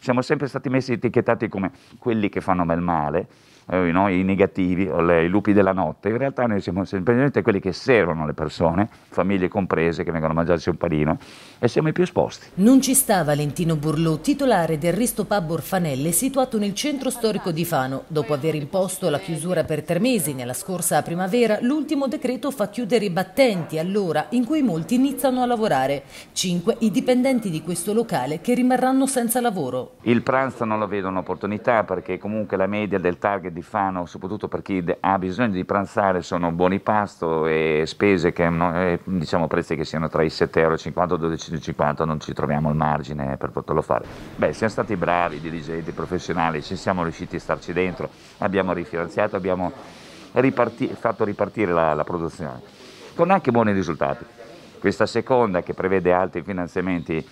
siamo sempre stati messi etichettati come quelli che fanno del male eh, no, i negativi, le, i lupi della notte, in realtà noi siamo semplicemente quelli che servono le persone, famiglie comprese che vengono a mangiarsi un panino e siamo i più esposti. Non ci sta Valentino Burlò, titolare del Risto Pub Orfanelle situato nel centro storico di Fano. Dopo aver imposto la chiusura per tre mesi nella scorsa primavera, l'ultimo decreto fa chiudere i battenti all'ora in cui molti iniziano a lavorare. Cinque i dipendenti di questo locale che rimarranno senza lavoro. Il pranzo non lo vedo un'opportunità perché comunque la media del target di Epifano, soprattutto per chi ha bisogno di pranzare, sono buoni pasto e spese che diciamo prezzi che siano tra i 7,50 euro e i 12,50, non ci troviamo il margine per poterlo fare. Beh, siamo stati bravi, dirigenti, professionali, ci siamo riusciti a starci dentro, abbiamo rifinanziato, abbiamo riparti fatto ripartire la, la produzione, con anche buoni risultati. Questa seconda che prevede altri finanziamenti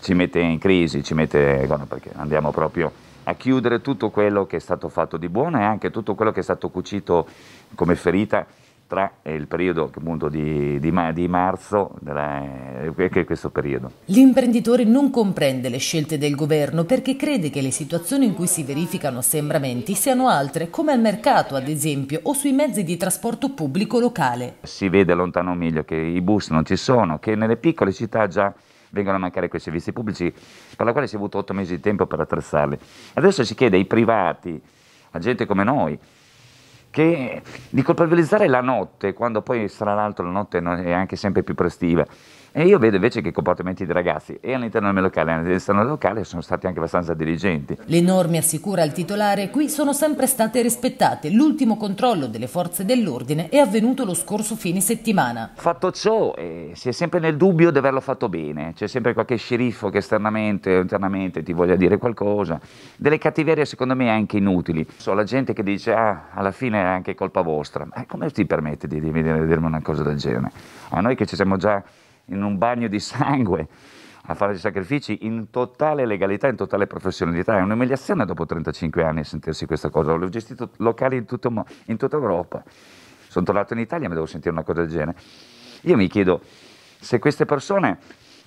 ci mette in crisi, ci mette, perché andiamo proprio a chiudere tutto quello che è stato fatto di buono e anche tutto quello che è stato cucito come ferita tra eh, il periodo appunto, di, di, di, marzo eh, e questo periodo. L'imprenditore non comprende le scelte del governo perché crede che le situazioni in cui si verificano sembramenti siano altre, come al mercato ad esempio o sui mezzi di trasporto pubblico locale. Si vede lontano meglio che i bus non ci sono, che nelle piccole città già vengono a mancare quei servizi pubblici per la quale si è avuto otto mesi di tempo per attrezzarli. Adesso si chiede ai privati, a gente come noi, che di colpabilizzare la notte, quando poi tra l'altro la notte è anche sempre più prestiva. E io vedo invece che i comportamenti dei ragazzi e all'interno del mio locale e all'esterno del locale sono stati anche abbastanza diligenti. Le norme, assicura il titolare, qui sono sempre state rispettate. L'ultimo controllo delle forze dell'ordine è avvenuto lo scorso fine settimana. Fatto ciò, eh, si è sempre nel dubbio di averlo fatto bene. C'è sempre qualche sceriffo che esternamente o internamente ti voglia dire qualcosa. Delle cattiverie secondo me anche inutili. So la gente che dice, ah, alla fine anche colpa vostra. Ma eh, come ti permette di, di, di, dirmi una cosa del genere? A noi che ci siamo già in un bagno di sangue a fare dei sacrifici in totale legalità, in totale professionalità, è un'umiliazione dopo 35 anni sentirsi questa cosa. L'ho gestito locali in, tutto, in tutta Europa. Sono tornato in Italia e mi devo sentire una cosa del genere. Io mi chiedo se queste persone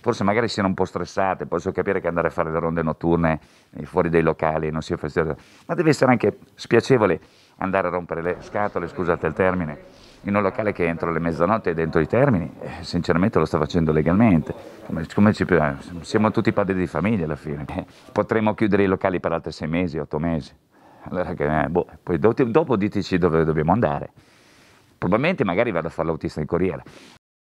forse magari siano un po' stressate, posso capire che andare a fare le ronde notturne fuori dai locali non sia facile, ma deve essere anche spiacevole andare a rompere le scatole, scusate il termine, in un locale che entro le mezzanotte è dentro i termini, eh, sinceramente lo sta facendo legalmente. Come, come ci, siamo tutti padri di famiglia alla fine. Eh, potremmo chiudere i locali per altri sei mesi, otto mesi. Allora che, eh, boh, poi do, dopo diteci dove dobbiamo andare. Probabilmente magari vado a fare l'autista in Corriere.